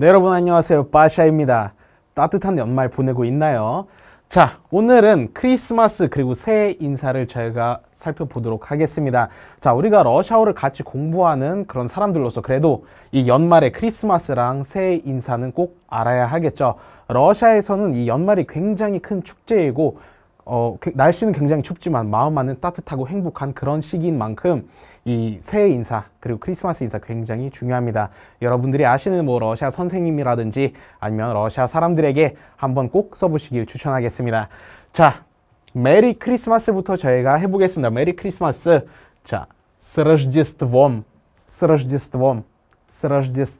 네, 여러분 안녕하세요. 빠샤입니다. 따뜻한 연말 보내고 있나요? 자, 오늘은 크리스마스 그리고 새해 인사를 저희가 살펴보도록 하겠습니다. 자, 우리가 러시아어를 같이 공부하는 그런 사람들로서 그래도 이 연말에 크리스마스랑 새해 인사는 꼭 알아야 하겠죠. 러시아에서는 이 연말이 굉장히 큰 축제이고 어, 그 날씨는 굉장히 춥지만 마음만은 따뜻하고 행복한 그런 시기인 만큼 이 새해 인사 그리고 크리스마스 인사 굉장히 중요합니다. 여러분들이 아시는 뭐 러시아 선생님이라든지 아니면 러시아 사람들에게 한번 꼭 써보시길 추천하겠습니다. 자, 메리 크리스마스부터 저희가 해보겠습니다. 메리 크리스마스. 자, 스 Рождеством, с р о 스 р о ж д е с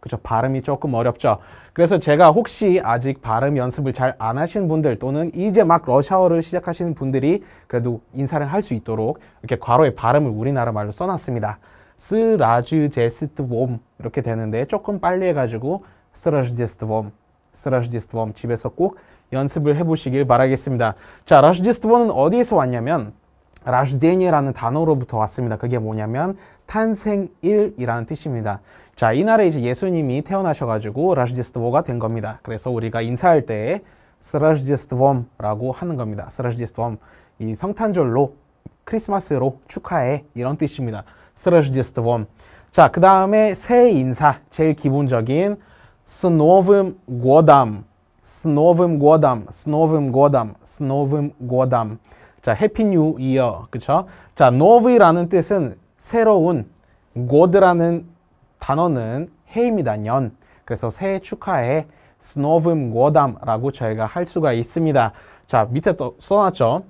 그렇죠. 발음이 조금 어렵죠. 그래서 제가 혹시 아직 발음 연습을 잘 안 하시는 분들 또는 이제 막 러시아어를 시작하시는 분들이 그래도 인사를 할 수 있도록 이렇게 괄호에 발음을 우리나라 말로 써놨습니다. 스라즈제스트봄 이렇게 되는데 조금 빨리 해가지고 스라즈제스트봄 스라즈제스트봄 집에서 꼭 연습을 해보시길 바라겠습니다. 자, 라즈제스트봄은 어디에서 왔냐면 라슈제니라는 단어로부터 왔습니다. 그게 뭐냐면 탄생일이라는 뜻입니다. 자, 이날에 이제 예수님이 태어나셔가지고 라슈제스트보가 된 겁니다. 그래서 우리가 인사할 때 스라슈제스트봄라고 하는 겁니다. 스라슈제스트봄 이 성탄절로 크리스마스로 축하해 이런 뜻입니다. 스라슈제스트봄 자, 그 다음에 새해 인사 제일 기본적인 스노금 고담 스노금 고담 스노금 고담 스노금 고담 자, 해피 뉴 이어. 그쵸? 자, 노브 v 라는 뜻은 새로운, 고드라는 단어는 해입니다. 년. 그래서 새해 축하해. 스노브임 고담라고 저희가 할 수가 있습니다. 자, 밑에 또 써놨죠?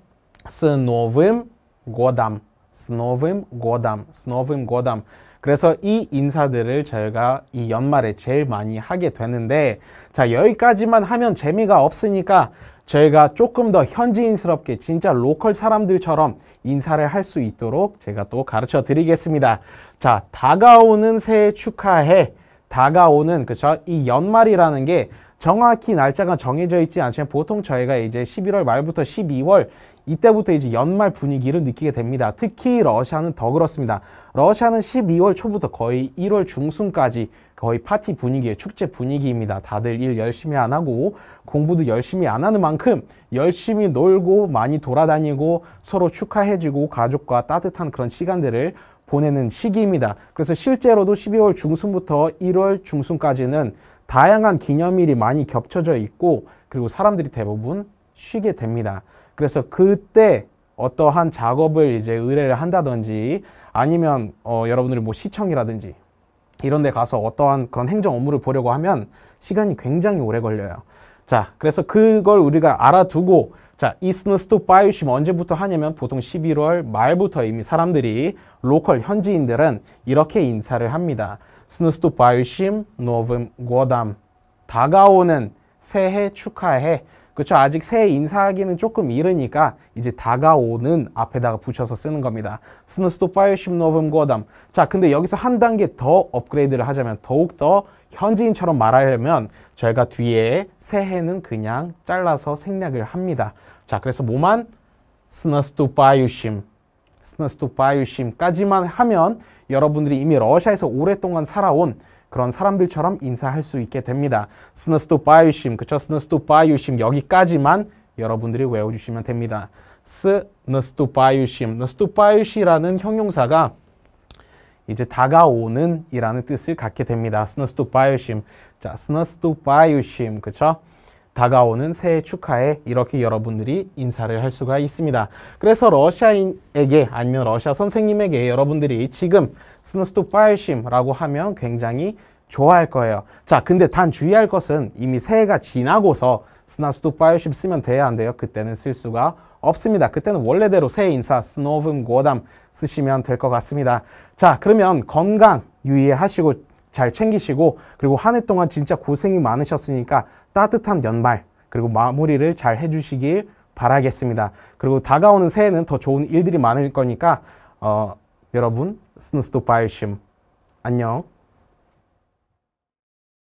스노브임 고담. 스노브임 고담. 스노브임 고담. 그래서 이 인사들을 저희가 이 연말에 제일 많이 하게 되는데 자, 여기까지만 하면 재미가 없으니까 저희가 조금 더 현지인스럽게 진짜 로컬 사람들처럼 인사를 할 수 있도록 제가 또 가르쳐 드리겠습니다. 자, 다가오는 새해 축하해. 다가오는 그쵸? 이 연말이라는 게 정확히 날짜가 정해져 있지 않지만 보통 저희가 이제 11월 말부터 12월 이때부터 이제 연말 분위기를 느끼게 됩니다. 특히 러시아는 더 그렇습니다. 러시아는 12월 초부터 거의 1월 중순까지 거의 파티 분위기의 축제 분위기입니다. 다들 일 열심히 안 하고 공부도 열심히 안 하는 만큼 열심히 놀고 많이 돌아다니고 서로 축하해주고 가족과 따뜻한 그런 시간들을 보내는 시기입니다. 그래서 실제로도 12월 중순부터 1월 중순까지는 다양한 기념일이 많이 겹쳐져 있고 그리고 사람들이 대부분 쉬게 됩니다. 그래서 그때 어떠한 작업을 이제 의뢰를 한다든지 아니면 어, 여러분들이 뭐 시청이라든지 이런 데 가서 어떠한 그런 행정 업무를 보려고 하면 시간이 굉장히 오래 걸려요. 자, 그래서 그걸 우리가 알아두고 자, 이스너스토 바이오심 언제부터 하냐면 보통 11월 말부터 이미 사람들이 로컬 현지인들은 이렇게 인사를 합니다. 스너스토 바이오심 노금 고담 다가오는 새해 축하해 그렇죠. 아직 새해 인사하기는 조금 이르니까 이제 다가오는 앞에다가 붙여서 쓰는 겁니다. 스누스토파이오심 노금 고담. 자, 근데 여기서 한 단계 더 업그레이드를 하자면 더욱더 현지인처럼 말하려면 저희가 뒤에 새해는 그냥 잘라서 생략을 합니다. 자, 그래서 뭐만 스누스토파이오심 스누스토파이오심까지만 하면 여러분들이 이미 러시아에서 오랫동안 살아온 그런 사람들처럼 인사할 수 있게 됩니다. 스너스토파유심, 그쵸? 스너스토파유심 여기까지만 여러분들이 외워주시면 됩니다. 스너스토파유심, 너스토파유시라는 형용사가 이제 다가오는 이라는 뜻을 갖게 됩니다. 스너스토파유심, 자, 스너스토파유심, 그쵸? 다가오는 새해 축하에 이렇게 여러분들이 인사를 할 수가 있습니다. 그래서 러시아인에게 아니면 러시아 선생님에게 여러분들이 지금 스노스토파이심라고 하면 굉장히 좋아할 거예요. 자, 근데 단 주의할 것은 이미 새해가 지나고서 스나스토바이심 쓰면 돼야 한대요. 그때는 쓸 수가 없습니다. 그때는 원래대로 새해 인사 스노븐 고담 쓰시면 될 것 같습니다. 자, 그러면 건강 유의하시고 잘 챙기시고 그리고 한 해 동안 진짜 고생이 많으셨으니까 따뜻한 연말 그리고 마무리를 잘 해주시길 바라겠습니다. 그리고 다가오는 새해는 더 좋은 일들이 많을 거니까 어, 여러분 스누스도 바이심 안녕